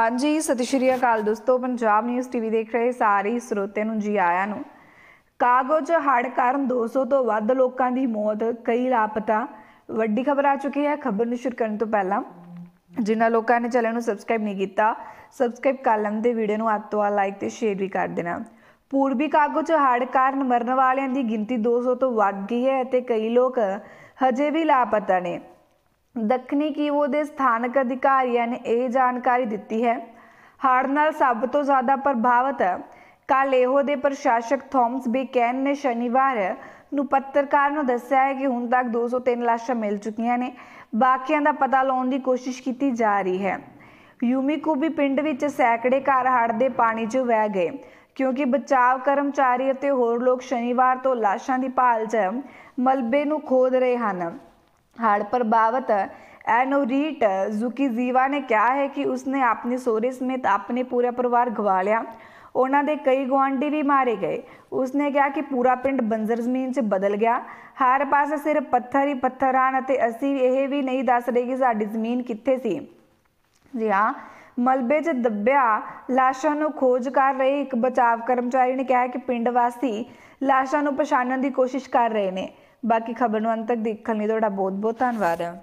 ਹਾਂਜੀ ਸਤਿ ਸ਼੍ਰੀ ਅਕਾਲ ਦੋਸਤੋ ਪੰਜਾਬ ਨਿਊਜ਼ ਟੀਵੀ ਦੇਖ ਰਹੇ ਸਾਰੇ ਸਰੋਤਿਆਂ ਨੂੰ ਜੀ ਆਇਆਂ ਨੂੰ ਕਾਗੋਜ਼ ਹੜ ਕਾਰਨ 200 ਤੋਂ ਵੱਧ ਲੋਕਾਂ ਦੀ ਮੌਤ ਕਈ ਲਾਪਤਾ ਵੱਡੀ ਖਬਰ ਆ ਚੁੱਕੀ ਹੈ ਖਬਰ ਨੂੰ ਸ਼ੁਰੂ ਕਰਨ ਤੋਂ ਪਹਿਲਾਂ ਜਿਨ੍ਹਾਂ ਲੋਕਾਂ ਨੇ ਚੈਨਲ ਨੂੰ ਸਬਸਕ੍ਰਾਈਬ ਨਹੀਂ ਕੀਤਾ ਸਬਸਕ੍ਰਾਈਬ ਕਰ ਲੈਣ ਦੇ ਵੀਡੀਓ ਨੂੰ ਆ ਲਾਈਕ ਤੇ ਸ਼ੇਅਰ ਵੀ ਕਰ ਦੇਣਾ ਪੂਰਬੀ ਕਾਗੋਜ਼ ਹੜ ਹੜ੍ਹ ਕਾਰਨ ਮਰਨ ਵਾਲਿਆਂ ਦੀ ਗਿਣਤੀ 200 ਤੋਂ ਵੱਧ ਗਈ ਹੈ ਅਤੇ ਕਈ ਲੋਕ ਹਜੇ ਵੀ ਲਾਪਤਾ ਨੇ ਦੱਖਣੀ ਕੀਵੋ ਦੇ ਸਥਾਨਕ ਅਧਿਕਾਰੀਆਂ ਨੇ ਇਹ ਜਾਣਕਾਰੀ ਦਿੱਤੀ ਹੈ ਹੜ ਨਾਲ ਸਭ ਤੋਂ ਜ਼ਿਆਦਾ ਪ੍ਰਭਾਵਿਤ ਕਾਲੇਹੋ ਦੇ ਪ੍ਰਸ਼ਾਸਕ ਥੌਮਸ ਬੀ ਕੈਨ ਨੇ ਸ਼ਨੀਵਾਰ ਨੂੰ ਪੱਤਰਕਾਰ ਨੂੰ ਦੱਸਿਆ ਹੈ ਕਿ ਹੁਣ ਤੱਕ 203 ਲਾਸ਼ਾਂ ਮਿਲ ਚੁੱਕੀਆਂ ਨੇ ਬਾਕੀਆਂ ਦਾ ਪਤਾ ਲਾਉਣ ਦੀ ਕੋਸ਼ਿਸ਼ ਕੀਤੀ ਜਾ ਰਹੀ ਹੈ ਯੂਮੀਕੂਬੀ ਪਿੰਡ ਵਿੱਚ ਸੈਕੜੇ ਘਰ ਹੜ੍ਹ ਦੇ ਪਾਣੀ 'ਚ ਵਹਿ ਗਏ ਕਿਉਂਕਿ ਬਚਾਅ ਕਰਮਚਾਰੀ ਅਤੇ ਹੋਰ ਲੋਕ ਸ਼ਨੀਵਾਰ ਤੋਂ ਲਾਸ਼ਾਂ ਦੀ ਭਾਲ 'ਚ ਮਲਬੇ ਨੂੰ ਖੋਦ ਰਹੇ ਹਨ हार्ड प्रभावित एनोरीट ਜ਼ੀਵਾ ਨੇ ਕਿਹਾ ਹੈ ਕਿ ਉਸਨੇ ਆਪਣੇ ਸੋਹਰੇ ਸਮੇਤ ਆਪਣੇ ਪੂਰਾ ਪਰਿਵਾਰ ਗਵਾ ਲਿਆ ਉਹਨਾਂ ਦੇ ਕਈ ਗਵਾਂਢੀ ਵੀ ਮਾਰੇ ਗਏ ਉਸਨੇ ਕਿਹਾ ਕਿ ਪੂਰਾ ਪਿੰਡ ਬੰਜਰ ਜ਼ਮੀਨ 'ਚ ਬਦਲ ਗਿਆ ਹਰ ਪਾਸੇ ਸਿਰ ਪੱਥਰ ਹੀ ਪੱਥਰ ਆਣ ਅਤੇ ਅਸੀਂ ਇਹ ਵੀ ਨਹੀਂ ਦੱਸ ਰਹੇ ਕਿ ਸਾਡੀ ਜ਼ਮੀਨ ਕਿੱਥੇ ਸੀ ਜੀ ਹਾਂ ਮਲਬੇ 'ਚ ਦੱਬਿਆ ਲਾਸ਼ਾਂ ਨੂੰ ਖੋਜ ਕਰ ਰਹੇ ਇੱਕ ਬਚਾਵ ਕਰਮਚਾਰੀ ਨੇ ਕਿਹਾ ਕਿ ਪਿੰਡ ਵਾਸੀ ਲਾਸ਼ਾਂ ਨੂੰ ਪਛਾਣਨ ਦੀ ਕੋਸ਼ਿਸ਼ ਕਰ ਰਹੇ ਨੇ ਬਾਕੀ ਖਬਰ ਨੂੰ ਅੰਤ ਤੱਕ ਦੇਖਣ ਲਈ ਤੁਹਾਡਾ ਬਹੁਤ ਬਹੁਤ ਧੰਨਵਾਦ ਹੈ